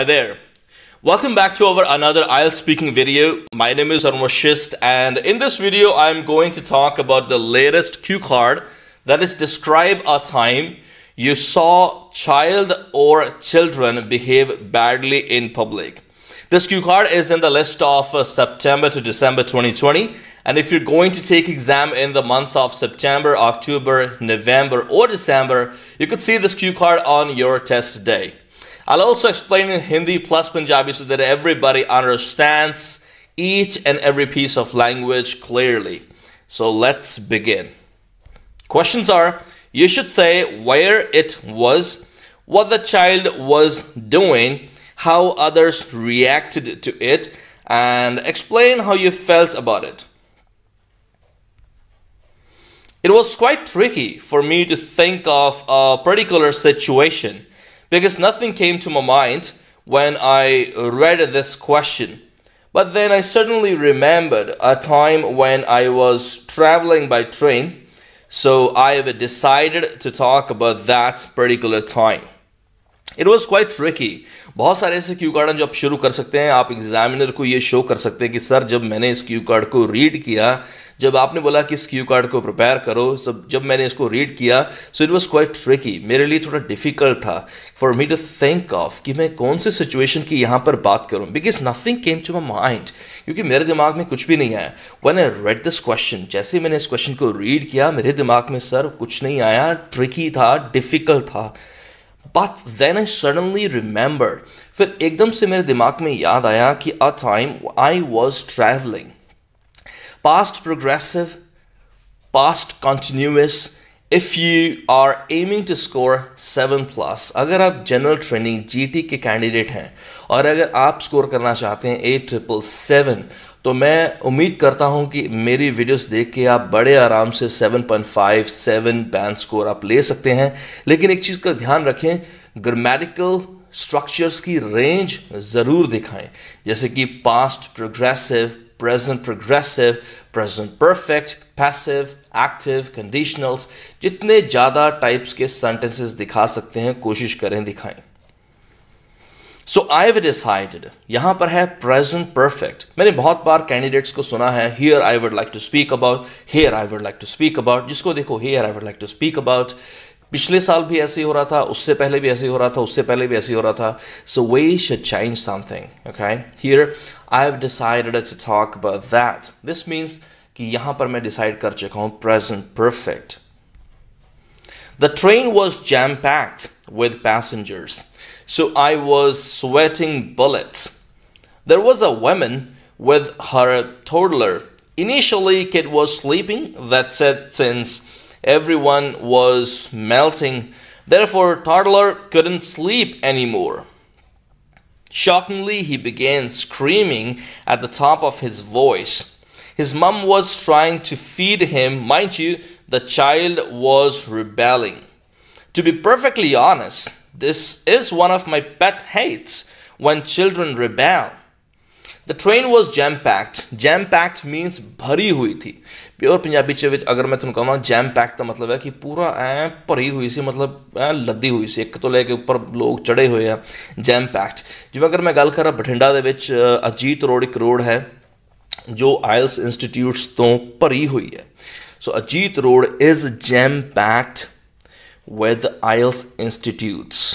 Hi there. Welcome back to our another IELTS speaking video. My name is Arun Shist and in this video I'm going to talk about the latest cue card that is describe a time you saw child or children behave badly in public. This cue card is in the list of uh, September to December 2020 and if you're going to take exam in the month of September, October, November or December, you could see this cue card on your test day. I'll also explain in Hindi plus Punjabi so that everybody understands each and every piece of language clearly. So let's begin. Questions are you should say where it was, what the child was doing, how others reacted to it, and explain how you felt about it. It was quite tricky for me to think of a particular situation because nothing came to my mind when I read this question. But then I suddenly remembered a time when I was traveling by train, so I have decided to talk about that particular time. It was quite tricky. बहुत सारे ऐसे Q card जो आप शुरू कर सकते हैं आप एग्जामिनर को ये शो कर सकते हैं कि सर जब मैंने इस क्यू कार्ड को रीड किया जब आपने बोला कि इस क्यू कार्ड को प्रिपेयर करो सब जब मैंने इसको रीड किया so it was quite tricky मेरे लिए थोड़ा डिफिकल्ट था for me to think of कि मैं कौन से सिचुएशन की यहाँ पर बात करूँ because nothing came to my mind क्योंकि मेरे दिमाग में कुछ भी नहीं आया when I read this question जैसे मैंने इस क्वेश्चन को रीड किया मेरे दिमाग में सर कुछ नहीं आया ट्रिकी था डिफिकल्ट था but then I suddenly remember फिर एकदम से मेरे दिमाग में याद आया कि a time I was travelling past progressive, past continuous if you are aiming to score seven plus, अगर आप जनरल ट्रेनिंग GT के कैंडिडेट हैं और अगर आप स्कोर करना चाहते हैं एट ट्रिपल सेवन तो मैं उम्मीद करता हूं कि मेरी वीडियोस देख के आप बड़े आराम से 7.5 सेवन band स्कोर आप ले सकते हैं लेकिन एक चीज़ का ध्यान रखें grammatical स्ट्रक्चर्स की रेंज ज़रूर दिखाएं जैसे कि past progressive present progressive present perfect passive active conditionals जितने ज़्यादा टाइप्स के सेंटेंसेस दिखा सकते हैं कोशिश करें दिखाएं सो आई हैव डिसाइडेड यहां पर है प्रेजेंट परफेक्ट मैंने बहुत बार कैंडिडेट्स को सुना है here I would like to speak about here I would like to speak about जिसको देखो here I would like to speak about पिछले साल भी ऐसे ही हो रहा था उससे पहले भी ऐसे ही हो रहा था उससे पहले भी ऐसे ही हो रहा था so we should change something okay here I have decided to talk about that this means कि यहां पर मैं डिसाइड कर चुका हूं present perfect the train was jam packed with passengers so I was sweating bullets. There was a woman with her toddler initially kid was sleeping that said since Everyone was melting. Therefore, toddler couldn't sleep anymore. Shockingly, he began screaming at the top of his voice. His mom was trying to feed him. Mind you, the child was rebelling. To be perfectly honest, this is one of my pet hates when children rebel. The train was jam packed. Jam packed means bhari hui thi, pure Punjabi ਚ ਵਿੱਚ ਅਗਰ ਮੈਂ ਤੁਹਾਨੂੰ ਕਹਾਂ jam pack ਦਾ ਮਤਲਬ ਹੈ ਕਿ ਪੂਰਾ ਐ ਭਰੀ ਹੋਈ ਸੀ ਮਤਲਬ ਐ ਲੱਦੀ ਹੋਈ ਸੀ ਇੱਕ ਤੋਂ ਲੈ ਕੇ ਉੱਪਰ ਲੋਕ ਚੜੇ ਹੋਏ ਆ ਜੈਮ ਪੈਕਡ ਜਿਵੇਂ ਅਗਰ ਮੈਂ ਗੱਲ ਕਰਾਂ ਬਠਿੰਡਾ ਦੇ ਵਿੱਚ ਅਜੀਤ ਰੋਡ ਇੱਕ ਰੋਡ ਹੈ ਜੋ ਆਇਲਸ ਇੰਸਟੀਟਿਊਟਸ ਤੋਂ ਭਰੀ ਹੋਈ ਹੈ so Ajit road is jam packed with IELTS institutes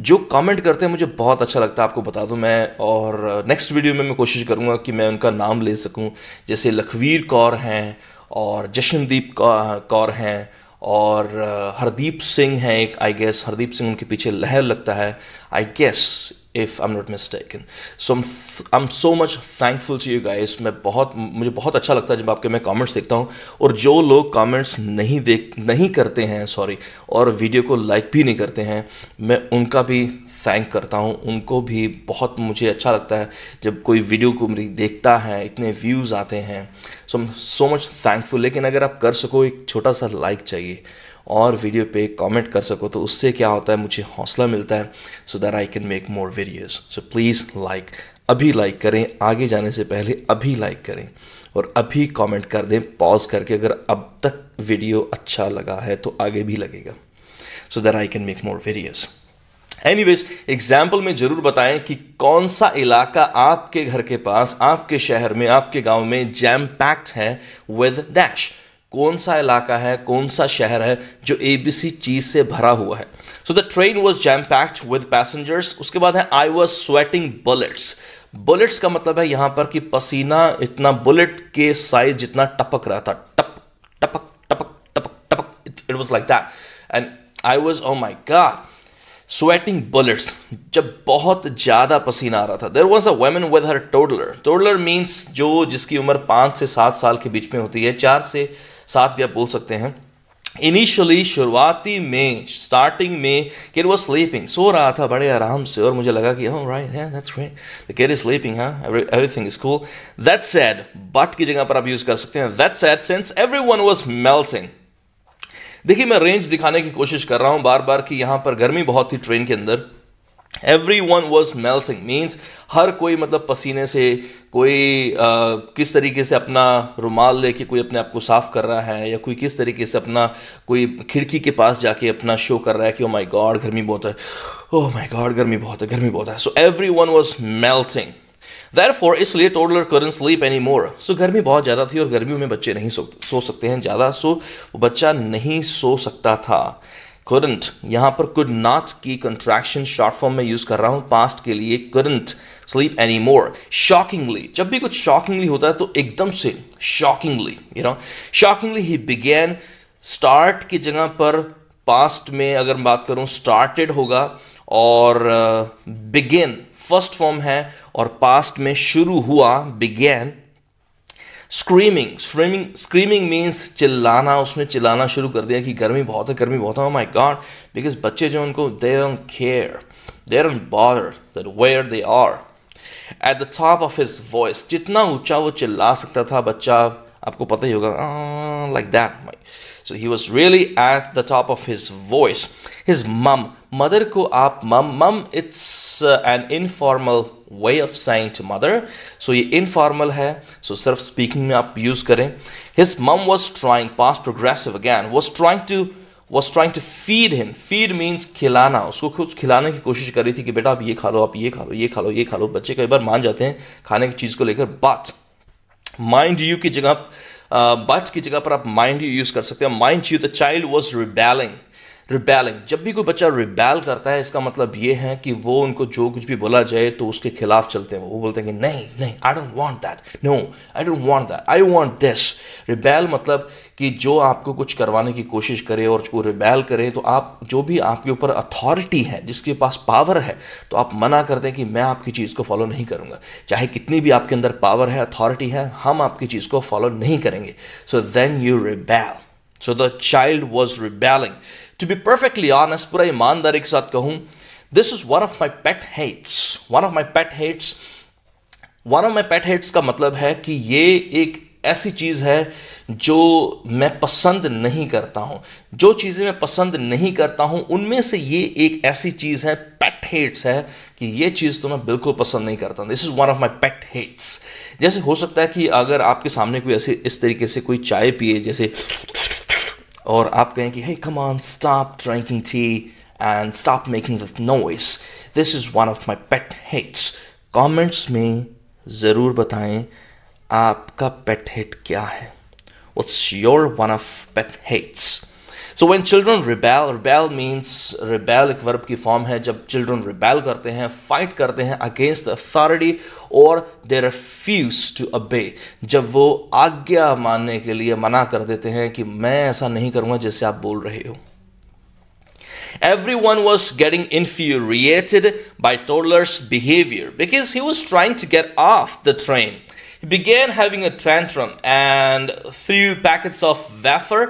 जो कमेंट करते हैं मुझे बहुत अच्छा लगता है आपको बता दूं मैं और नेक्स्ट वीडियो में मैं कोशिश करूंगा कि मैं उनका नाम ले सकूं जैसे लखवीर कौर हैं और जशनदीप कौर हैं और हरदीप सिंह हैं एक आई गेस हरदीप सिंह उनके पीछे लहर लगता है I guess if I am not So so I am so much thankful to you guys मैं बहुत मुझे बहुत अच्छा लगता है जब आपके मैं कमेंट्स देखता हूँ और जो लोग कमेंट्स नहीं देख नहीं करते हैं सॉरी और वीडियो को लाइक भी नहीं करते हैं मैं उनका भी थैंक करता हूँ उनको भी बहुत मुझे अच्छा लगता है जब कोई वीडियो को मेरी देखता है इतने व्यूज़ आते हैं सो सो मच थैंकफुल लेकिन अगर आप कर सको एक छोटा सा लाइक चाहिए और वीडियो पे कमेंट कर सको तो उससे क्या होता है मुझे हौसला मिलता है so that I can make more videos so please like अभी लाइक करें आगे जाने से पहले अभी लाइक करें और अभी कमेंट कर दें पॉज करके अगर अब तक वीडियो अच्छा लगा है तो आगे भी लगेगा so that I can make more videos वेज एग्जाम्पल में जरूर बताएं कि कौन सा इलाका आपके घर के पास आपके शहर में आपके गांव में जैम पैक्ड है विद डैश कौन सा इलाका है कौन सा शहर है जो ए बी सी चीज़ से भरा हुआ है so the train was jam packed with passengers उसके बाद है I was sweating bullets bullets का मतलब है यहां पर कि पसीना इतना बुलेट के साइज जितना टपक रहा था टप टपक टपक टपक टपक it was like that and I was oh my God sweating bullets जब बहुत ज़्यादा पसीना आ रहा था there was a woman with her toddler toddler means जो जिसकी उम्र पांच से सात साल के बीच में होती है चार से साथ भी आप बोल सकते हैं इनिशियली शुरुआती में स्टार्टिंग में केर वॉज स्लीपिंग सो रहा था बड़े आराम से और मुझे लगा कि ओह राइट है दैट्स इज स्लीपिंग हां everything is cool that said but की जगह पर आप यूज कर सकते हैं that said since one was melting देखिए मैं रेंज दिखाने की कोशिश कर रहा हूं बार बार कि यहां पर गर्मी बहुत थी ट्रेन के अंदर everyone was melting means हर कोई मतलब पसीने से कोई आ, किस तरीके से अपना रुमाल लेके कोई अपने आप को साफ़ कर रहा है या कोई किस तरीके से अपना कोई खिड़की के पास जाके अपना शो कर रहा है कि ओ माय गॉड गर्मी बहुत है ओ माय गॉड गर्मी बहुत है गर्मी बहुत है so everyone was melting therefore इसलिए toddler couldn't sleep anymore so गर्मी बहुत ज़्यादा थी और गर्मियों में बच्चे नहीं सो सो सकते हैं ज़्यादा सो so, बच्चा नहीं सो सकता था कुडंट यहां पर कुड नॉट की कंट्रैक्शन शॉर्ट फॉर्म में यूज़ कर रहा हूं पास्ट के लिए couldn't sleep anymore shockingly जब भी कुछ शॉकिंगली होता है तो एकदम से शॉकिंगली यू नो शॉकिंगली ही बिगेन स्टार्ट की जगह पर पास्ट में अगर बात करूं स्टार्टेड होगा और बिगेन फर्स्ट फॉर्म है और पास्ट में शुरू हुआ began screaming screaming screaming means चिल्लाना उसने चिल्लाना शुरू कर दिया कि गर्मी बहुत है गर्मी बहुत है माई गॉड बिकॉज बच्चे जो उनको there on care there on border that where they are at the top of his voice जितना ऊंचा वो चिल्ला सकता था बच्चा आपको पता ही होगा like that my So he was really at the top of his voice. His mum, mother ko aap mum, mum it's uh, an informal way of saying to mother. So ये informal so सिर्फ speaking में use करें. His mum was trying, past progressive again, was trying to was trying to feed him. Feed means खिलाना उसको कुछ खिलाने की कोशिश कर रही थी कि बेटा आप ये खा लो आप ये खा लो ये खा लो ये खा लो बच्चे कई बार मान जाते हैं खाने की चीज़ को लेकर बात बट uh, की जगह पर आप माइंड यूज कर सकते हैं mind you the child was rebelling rebelling जब भी कोई बच्चा रिबेल करता है इसका मतलब ये है कि वो उनको जो कुछ भी बोला जाए तो उसके खिलाफ चलते हैं वो बोलते हैं कि नहीं नहीं I don't want that no I don't want that I want this rebel मतलब कि जो आपको कुछ करवाने की कोशिश करे और वो रिबेल करें तो आप जो भी आपके ऊपर अथॉरिटी है जिसके पास पावर है तो आप मना कर दें कि मैं आपकी चीज़ को फॉलो नहीं करूँगा चाहे कितनी भी आपके अंदर पावर है अथॉरिटी है हम आपकी चीज़ को फॉलो नहीं करेंगे so then you rebel so the child was rebelling to be perfectly honest, पूरा ईमानदारी के साथ कहूँ this is one of my pet hates one of my pet hates one of my pet hates का मतलब है कि ये एक ऐसी चीज़ है जो मैं पसंद नहीं करता हूँ जो चीज़ें मैं पसंद नहीं करता हूँ उनमें से ये एक ऐसी चीज़ है पेट हेट्स है कि ये चीज़ तो मैं बिल्कुल पसंद नहीं करता this is one of my pet hates जैसे हो सकता है कि अगर आपके सामने कोई ऐसे इस तरीके से कोई चाय पिए जैसे और आप कहेंगे hey come on stop drinking tea and stop making that noise this is one of my pet hates comments में ज़रूर बताएं आपका पेट हेट क्या है what's your one of pet hates so when children rebel rebel means rebel एक verb की form है जब चिल्ड्रन रिबेल करते हैं फाइट करते हैं अगेंस्ट द अथॉरिटी और दे रेफ्यूज टू अबे जब वो आज्ञा मानने के लिए मना कर देते हैं कि मैं ऐसा नहीं करूँगा जैसे आप बोल रहे हो Everyone was getting infuriated by toddler's behavior because he was trying to get off the train. He began having a tantrum and threw packets of wafer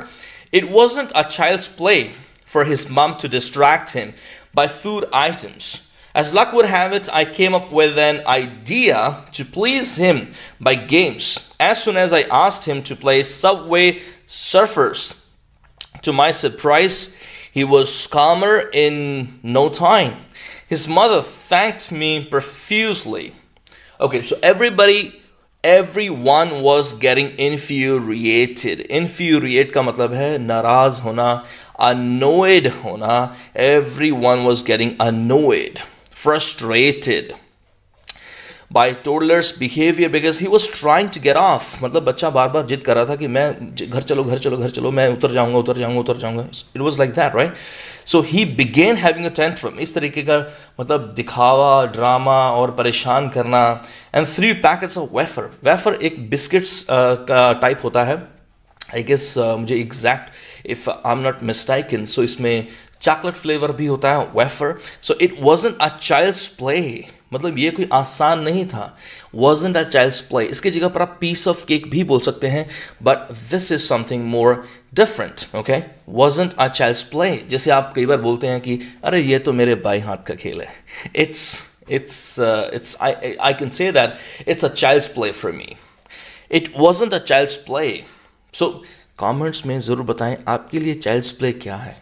It wasn't a child's play for his mom to distract him by food items. As luck would have it, I came up with an idea to please him by games. As soon as I asked him to play Subway Surfers, to my surprise, he was calmer in no time. His mother thanked me profusely. Okay, so everybody everyone was getting infuriated infuriate का मतलब है नाराज होना annoyed होना everyone was getting annoyed frustrated by toddler's behavior because he was trying to get off मतलब बच्चा बार बार जिद कर रहा था कि मैं घर चलो घर चलो घर चलो मैं उतर जाऊंगा उतर जाऊंगा उतर जाऊंगा it was like that right so ही बिगेन हैविंग अ टेंट्रम इस तरीके का मतलब दिखावा ड्रामा और परेशान करना and three packets of wafer wafer एक बिस्किट्स uh, का टाइप होता है आई गेस uh, मुझे exact if I am not in so इसमें चॉकलेट फ्लेवर भी होता है wafer so it was a child's play मतलब ये कोई आसान नहीं था वॉज अ चाइल्ड्स प्ले इसकी जगह पर आप पीस ऑफ केक भी बोल सकते हैं but this is something more different okay wasn't a child's play जैसे आप कई बार बोलते हैं कि अरे ये तो मेरे बाई हाथ का खेल है it's it's it's I I can say that it's a child's play for me it was a child's play so comments में ज़रूर बताएं आपके लिए चाइल्ड्स प्ले क्या है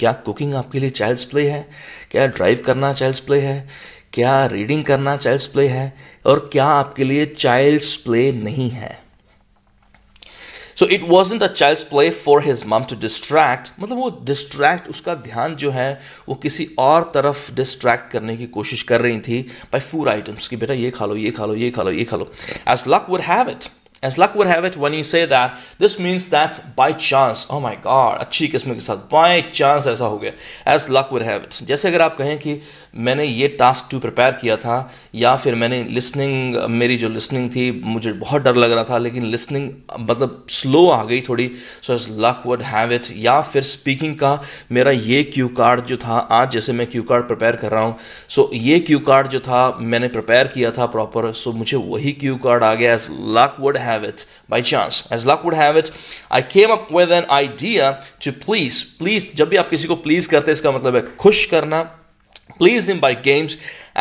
क्या कुकिंग आपके लिए चाइल्ड्स प्ले है क्या ड्राइव करना चाइल्ड्स प्ले है क्या रीडिंग करना चाइल्ड्स प्ले है और क्या आपके लिए चाइल्ड्स प्ले नहीं है so it was a child's play for his mum to distract मतलब वो डिस्ट्रैक्ट उसका ध्यान जो है वो किसी और तरफ डिस्ट्रैक्ट करने की कोशिश कर रही थी बाई फूड आइटम्स कि बेटा ये खा लो ये खा लो ये खा लो ये खा लो as luck would have it As luck would have it, when you say that, this means that by chance, oh my god, अच्छी किस्म के साथ by chance ऐसा हो गया as luck would have it. जैसे अगर आप कहें कि मैंने ये टास्क टू प्रिपेयर किया था या फिर मैंने लिसनिंग मेरी जो लिसनिंग थी मुझे बहुत डर लग रहा था लेकिन लिसनिंग मतलब स्लो आ गई थोड़ी so as luck would have it या फिर स्पीकिंग का मेरा ये क्यू कार्ड जो था आज जैसे मैं क्यू कार्ड प्रिपेयर कर रहा हूँ सो so, ये क्यू कार्ड जो था मैंने प्रिपेयर किया था प्रॉपर सो so, मुझे वही क्यू कार्ड आ गया as luck would have have it, by chance. As luck would have it, I came up with an idea to please. Please, जब भी आप किसी को please करते इसका मतलब है खुश करना please him by games.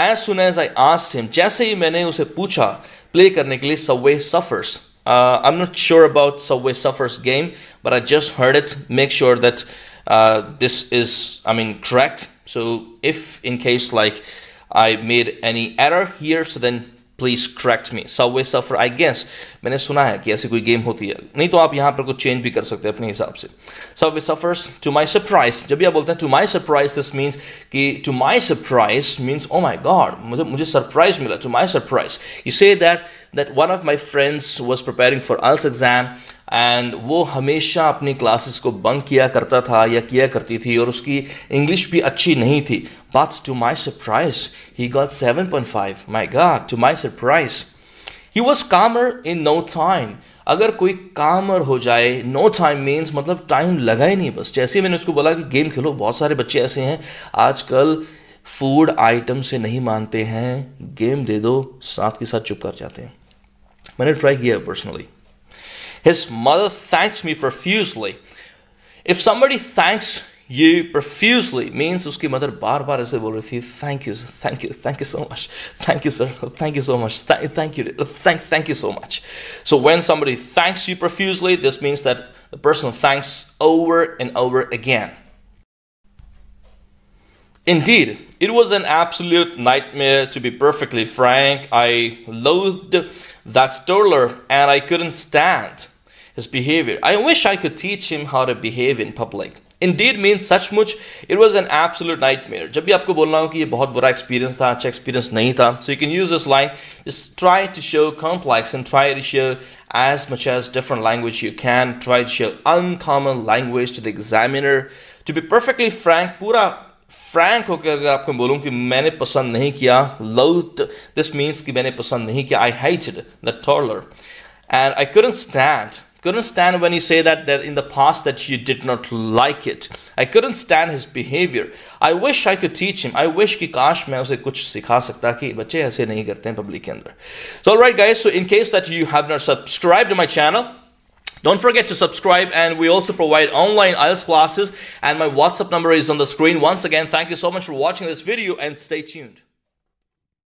As soon as I asked him, जैसे ही मैंने उसे पूछा play करने के लिए Subway Suffers. Uh, I'm not sure about Subway Suffers game, but I just heard it. Make sure that uh, this is, I mean, correct. So if in case like I made any error here, so then please correct me Subway Surfer I guess मैंने सुना है कि ऐसी कोई game होती है नहीं तो आप यहाँ पर कुछ चेंज भी कर सकते हैं अपने हिसाब से Subway Surfer to my surprise जब भी आप बोलते हैं to my surprise this means कि to my surprise means oh my god मुझे मुझे सरप्राइज मिला to my surprise you say that that one of my friends was preparing for IELTS exam and वो हमेशा अपनी क्लासेस को bunk किया करता था या किया करती थी और उसकी इंग्लिश भी अच्छी नहीं थी But to my surprise, he got 7.5. My God, to my surprise. He was calmer in no time. अगर कोई कामर हो जाए नो टाइम मीन्स मतलब टाइम लगा ही नहीं बस जैसे ही मैंने उसको बोला कि गेम खेलो बहुत सारे बच्चे ऐसे हैं आजकल फूड आइटम से नहीं मानते हैं गेम दे दो साथ के साथ चुप कर जाते हैं मैंने ट्राई किया personally his mother thanks me profusely if somebody thanks you profusely means uski mother bar bar ऐसे bol rahi thi. thank you thank you thank you so much thank you sir thank you so much thank, thank you thank thank you so much so when somebody thanks you profusely this means that the person thanks over and over again Indeed, it was an absolute nightmare to be perfectly frank. I loathed that Stoller and I couldn't stand his behavior. I wish I could teach him how to behave in public. Indeed mean सचमुच it was an absolute nightmare जब भी आपको बोल रहा हूँ कि ये बहुत बुरा एक्सपीरियंस था अच्छा एक्सपीरियंस नहीं था so you can use this line just try to show complex and try to show as much as different language you can. Try to show uncommon language to the examiner. To be perfectly frank, पूरा frank होकर अगर आपको बोलूँ कि मैंने पसंद नहीं किया लोथ दिस मीन्स कि मैंने पसंद नहीं किया I hated the taller and I couldn't stand couldn't stand when you say that, that in the past that you did not like it. I couldn't stand his behavior. I wish I could teach him. I wish कि काश मैं उसे कुछ सिखा सकता कि बच्चे ऐसे नहीं करते हैं पब्लिक के So all right, guys. So in case that you have not subscribed to my channel, do Don't forget to subscribe, and we also provide online IELTS classes. And my WhatsApp number is on the screen. Once again, thank you so much for watching this video and stay tuned.